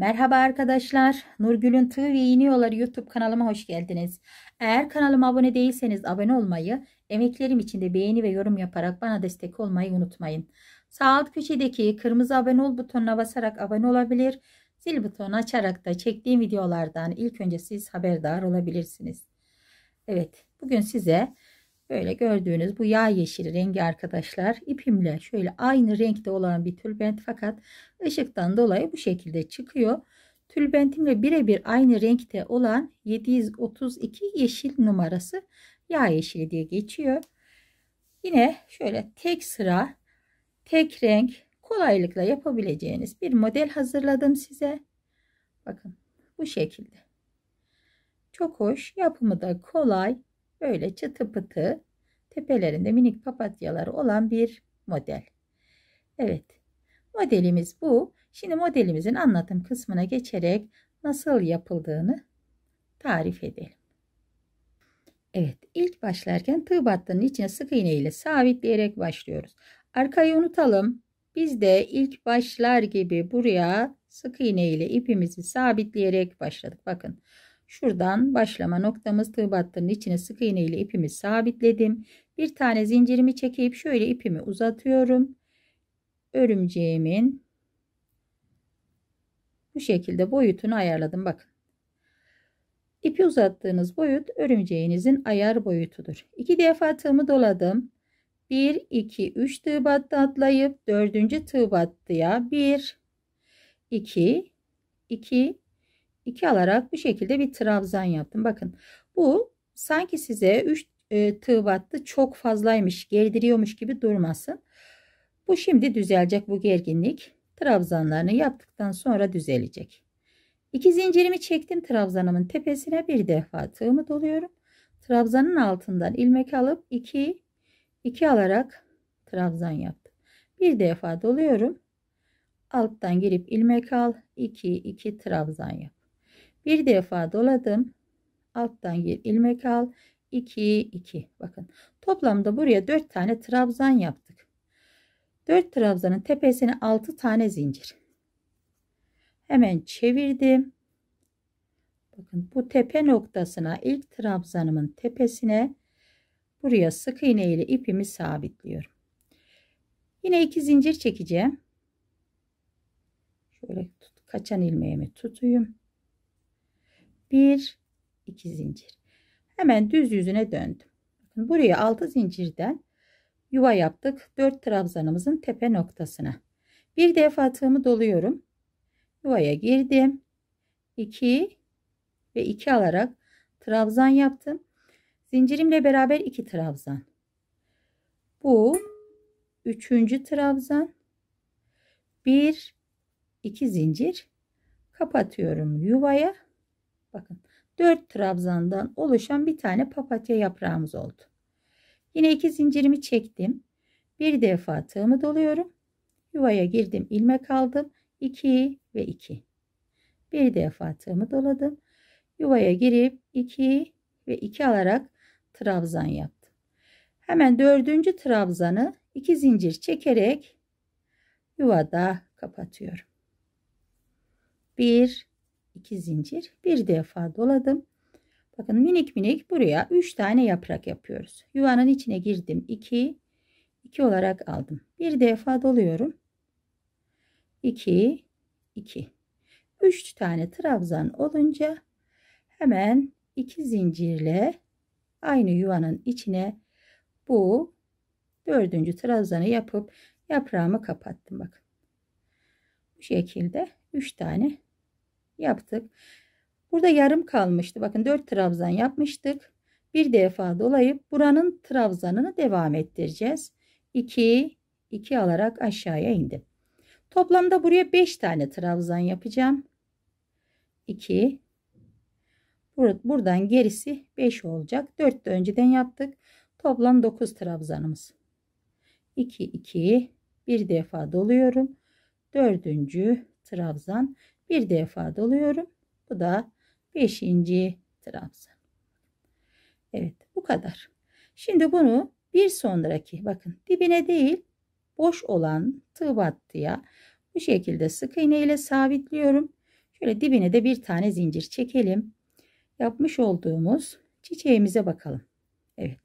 Merhaba arkadaşlar. Nurgül'ün Tığ ve İğne Yolları YouTube kanalıma hoş geldiniz. Eğer kanalıma abone değilseniz abone olmayı, emeklerim için de beğeni ve yorum yaparak bana destek olmayı unutmayın. Sağ alt köşedeki kırmızı abone ol butonuna basarak abone olabilir, zil butonu açarak da çektiğim videolardan ilk önce siz haberdar olabilirsiniz. Evet, bugün size Böyle gördüğünüz bu yağ yeşili rengi arkadaşlar ipimle şöyle aynı renkte olan bir tülbent fakat ışıktan dolayı bu şekilde çıkıyor. Tülbentimle birebir aynı renkte olan 732 yeşil numarası yağ yeşili diye geçiyor. Yine şöyle tek sıra tek renk kolaylıkla yapabileceğiniz bir model hazırladım size. Bakın bu şekilde. Çok hoş yapımı da kolay. Böyle çıtı pıtı tepelerinde minik papatyalar olan bir model. Evet modelimiz bu. Şimdi modelimizin anlatım kısmına geçerek nasıl yapıldığını tarif edelim. Evet ilk başlarken tığ battının içine sık iğne ile sabitleyerek başlıyoruz. Arkayı unutalım. Biz de ilk başlar gibi buraya sık iğne ile ipimizi sabitleyerek başladık. Bakın Şuradan başlama noktamız tığ battının içine sık iğne ile ipimi sabitledim. Bir tane zincirimi çekip şöyle ipimi uzatıyorum. Örümceğimin bu şekilde boyutunu ayarladım. Bakın. İpi uzattığınız boyut örümceğinizin ayar boyutudur. İki defa tığımı doladım. 1, 2, 3 tığ battı atlayıp 4. tığ battıya 1, 2, 2, 2 alarak bu şekilde bir trabzan yaptım. Bakın bu sanki size 3 e, tığ battı çok fazlaymış gerdiriyormuş gibi durmasın. Bu şimdi düzelecek bu gerginlik. Trabzanlarını yaptıktan sonra düzelecek. 2 zincirimi çektim trabzanımın tepesine bir defa tığımı doluyorum. Trabzanın altından ilmek alıp 2 2 alarak trabzan yaptım. Bir defa doluyorum. Alttan girip ilmek al 2 2 trabzan yap. Bir defa doladım. Alttan gir ilmek al. 2 2 bakın toplamda buraya 4 tane trabzan yaptık 4 trabzanın tepesine 6 tane zincir hemen çevirdim bakın bu tepe noktasına ilk trabzanımın tepesine buraya sık iğne ile ipimi sabitliyorum yine 2 zincir çekeceğim şöyle tut, kaçan ilmeğimi tutayım 1 2 zincir. Hemen düz yüzüne döndüm. Bakın buraya 6 zincirden yuva yaptık. 4 trabzanımızın tepe noktasına. Bir defa tığımı doluyorum. Yuvaya girdim. 2 ve 2 alarak trabzan yaptım. Zincirimle beraber 2 trabzan. Bu 3. trabzan. 1 2 zincir kapatıyorum yuvaya Bakın 4 trabzandan oluşan bir tane papatya yaprağımız oldu. Yine iki zincirimi çektim. Bir defa tığımı doluyorum. Yuvaya girdim, ilmek aldım. 2 ve 2. Bir defa tığımı doladım. Yuvaya girip 2 ve 2 alarak trabzan yaptım. Hemen dördüncü trabzanı iki zincir çekerek yuvada kapatıyorum. 1 2 zincir bir defa doladım bakın minik minik buraya 3 tane yaprak yapıyoruz yuvanın içine girdim 2 2 olarak aldım bir defa doluyorum 2 2 3 tane trabzan olunca hemen 2 zincirle aynı yuvanın içine bu dördüncü trabzanı yapıp yaprağımı kapattım bakın bu şekilde 3 tane yaptık. Burada yarım kalmıştı. Bakın 4 trabzan yapmıştık. Bir defa dolayıp buranın trabzanını devam ettireceğiz. 2 2 alarak aşağıya indim. Toplamda buraya 5 tane trabzan yapacağım. 2 Buradan gerisi 5 olacak. 4 de önceden yaptık. Toplam 9 trabzanımız. 2 2 bir defa doluyorum. Dördüncü trabzan bir defa doluyorum. Bu da 5. trabzan. Evet bu kadar. Şimdi bunu bir sonraki bakın dibine değil boş olan tığ battıya bu şekilde sık iğne ile sabitliyorum. Şöyle dibine de bir tane zincir çekelim. Yapmış olduğumuz çiçeğimize bakalım. Evet.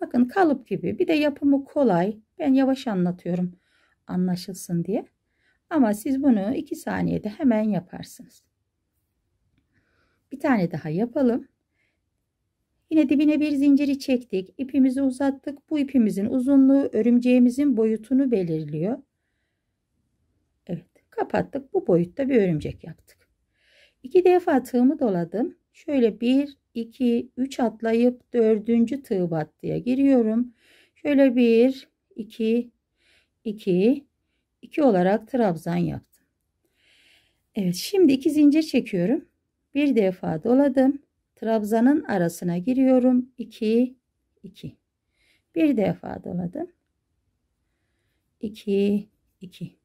Bakın kalıp gibi bir de yapımı kolay. Ben yavaş anlatıyorum anlaşılsın diye. Ama siz bunu 2 saniyede hemen yaparsınız. Bir tane daha yapalım. Yine dibine bir zinciri çektik. İpimizi uzattık. Bu ipimizin uzunluğu örümceğimizin boyutunu belirliyor. Evet kapattık. Bu boyutta bir örümcek yaptık. İki defa tığımı doladım. Şöyle 1, 2, 3 atlayıp dördüncü tığ battıya giriyorum. Şöyle 1, 2, 2, 2 olarak trabzan yaptım. Evet şimdi 2 zincir çekiyorum. Bir defa doladım. Trabzanın arasına giriyorum. 2 2. Bir defa doladım. 2 2.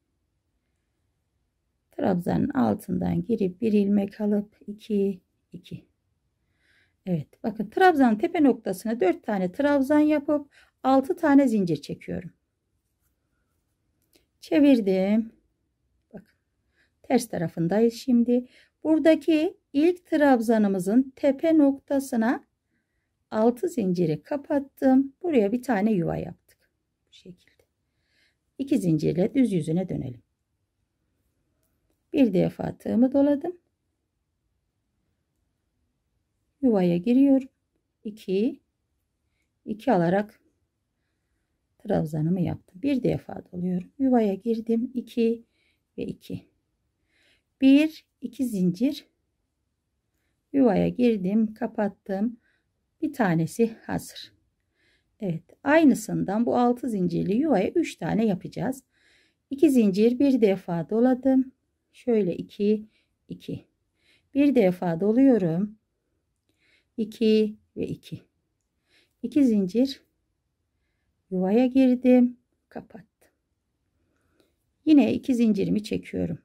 Trabzanın altından girip bir ilmek alıp 2 2. Evet bakın trabzan tepe noktasına 4 tane trabzan yapıp 6 tane zincir çekiyorum çevirdim. Bak, ters tarafındayız şimdi. Buradaki ilk trabzanımızın tepe noktasına 6 zinciri kapattım. Buraya bir tane yuva yaptık. Bu şekilde. 2 zincirle düz yüzüne dönelim. Bir defa tığımı doladım. Yuvaya giriyorum. 2 2 alarak trabzanımı yaptım. Bir defa doluyorum. Yuvaya girdim. 2 ve 2. 1 2 zincir yuvaya girdim, kapattım. Bir tanesi hazır. Evet, aynısından bu 6 zincirli yuvaya 3 tane yapacağız. 2 zincir bir defa doladım. Şöyle 2 2. Bir defa doluyorum. 2 ve 2. 2 zincir yuvaya girdim kapattım yine iki zincirimi çekiyorum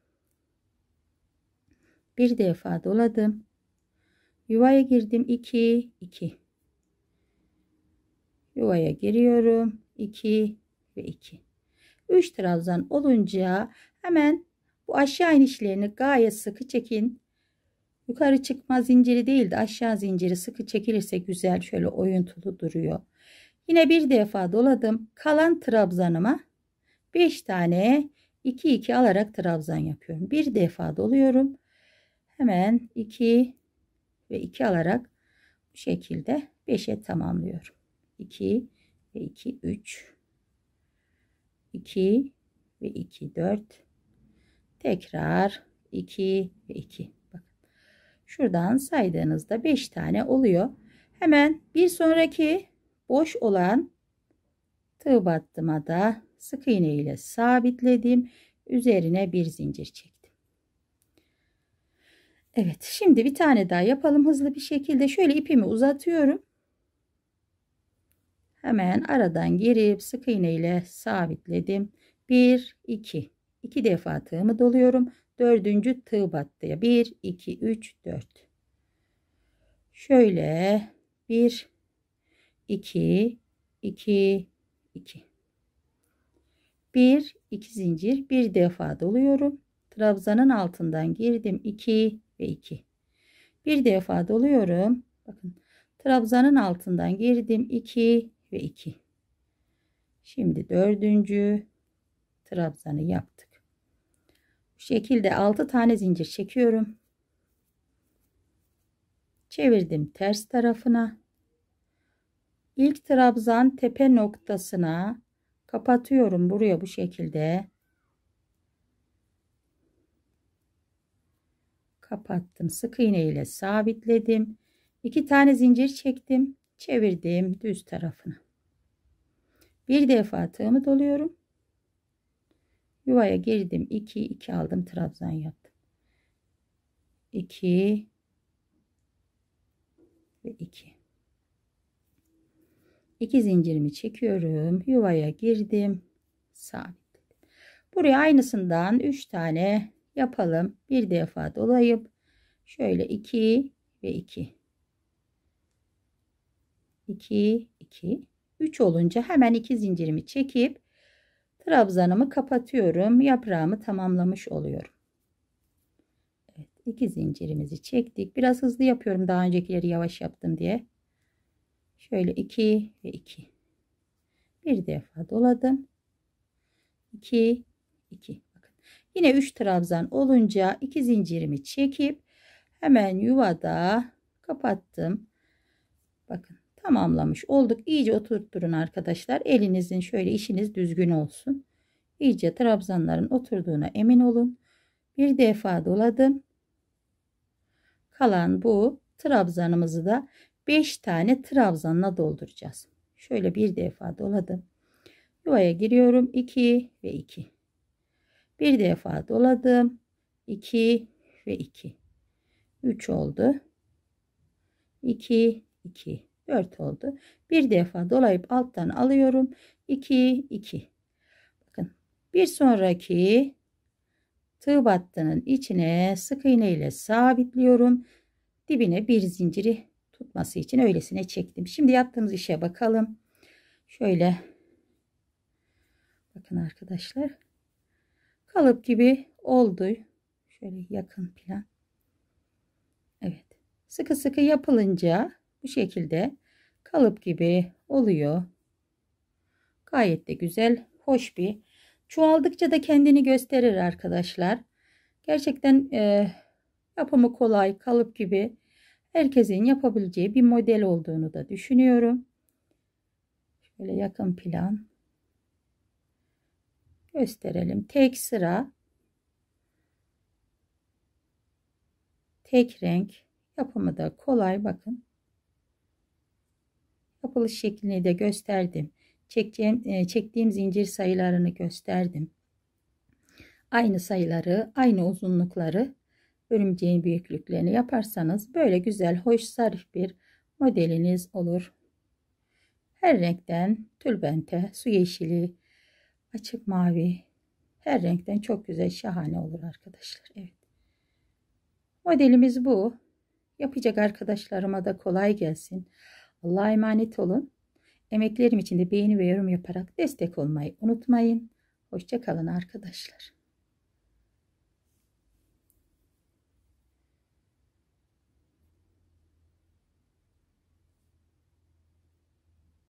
bir defa doladım yuvaya girdim 2 2 yuvaya giriyorum 2 ve 2 3 trabzan olunca hemen bu aşağı inişlerini gayet sıkı çekin yukarı çıkma zinciri değil de aşağı zinciri sıkı çekilirse güzel şöyle oyuntulu duruyor Yine bir defa doladım. Kalan trabzanıma 5 tane 2 2 alarak trabzan yapıyorum. Bir defa doluyorum. Hemen 2 ve 2 alarak bu şekilde 5'e tamamlıyorum. 2 ve 2 3 2 ve 2 4 tekrar 2 ve 2 bakın şuradan saydığınızda 5 tane oluyor hemen bir sonraki boş olan tığ battıma da sık iğne ile sabitledim. Üzerine bir zincir çektim. Evet şimdi bir tane daha yapalım hızlı bir şekilde. Şöyle ipimi uzatıyorum. Hemen aradan girip sık iğne ile sabitledim. 1 2 2 defa tığımı doluyorum. Dördüncü tığ battıya 1 2 3 4. Şöyle 1 2 2 2 1 2 zincir bir defa doluyorum trabzanın altından girdim 2 ve 2 bir defa doluyorum bakın trabzanın altından girdim 2 ve 2 şimdi dördüncü trabzanı yaptık bu şekilde 6 tane zincir çekiyorum çevirdim ters tarafına İlk trabzan tepe noktasına kapatıyorum buraya bu şekilde kapattım sık iğne ile sabitledim iki tane zincir çektim çevirdim düz tarafını bir defa tığımı doluyorum yuvaya girdim 2 2 aldım trabzan yaptım 2 ve 2 2 zincirimi çekiyorum. Yuvaya girdim. sabit. Buraya aynısından 3 tane yapalım. Bir defa dolayıp şöyle 2 ve 2. 2 2 3 olunca hemen iki zincirimi çekip trabzanımı kapatıyorum. Yaprağımı tamamlamış oluyorum. Evet, iki zincirimizi çektik. Biraz hızlı yapıyorum daha öncekileri yavaş yaptım diye şöyle 2 ve 2 bir defa doladım 2 2 bakın yine 3 trabzan olunca 2 zincirimi çekip hemen yuvada kapattım bakın tamamlamış olduk İyice oturtturun arkadaşlar elinizin şöyle işiniz düzgün olsun İyice trabzanların oturduğuna emin olun bir defa doladım kalan bu trabzanımızı da 5 tane trabzanla dolduracağız. Şöyle bir defa doladım. Yuvaya giriyorum. 2 ve 2. Bir defa doladım. 2 ve 2. 3 oldu. 2 2 4 oldu. Bir defa dolayıp alttan alıyorum. 2 2. Bakın bir sonraki tığ battının içine sık iğne ile sabitliyorum. Dibine bir zinciri tutması için öylesine çektim. Şimdi yaptığımız işe bakalım. Şöyle bakın arkadaşlar. Kalıp gibi oldu. Şöyle yakın plan. Evet. Sıkı sıkı yapılınca bu şekilde kalıp gibi oluyor. Gayet de güzel, hoş bir. Çoğaldıkça da kendini gösterir arkadaşlar. Gerçekten e, yapımı kolay, kalıp gibi herkesin yapabileceği bir model olduğunu da düşünüyorum. Şöyle yakın plan gösterelim. Tek sıra tek renk yapımı da kolay bakın. Yapılış şeklini de gösterdim. Çekeceğim, e, çektiğim zincir sayılarını gösterdim. Aynı sayıları, aynı uzunlukları örümceğin büyüklüklerini yaparsanız böyle güzel, hoş, zarif bir modeliniz olur. Her renkten tülbente, su yeşili, açık mavi, her renkten çok güzel, şahane olur arkadaşlar. Evet. Modelimiz bu. Yapacak arkadaşlarıma da kolay gelsin. Allah'a emanet olun. Emeklerim için de beğeni ve yorum yaparak destek olmayı unutmayın. Hoşçakalın arkadaşlar.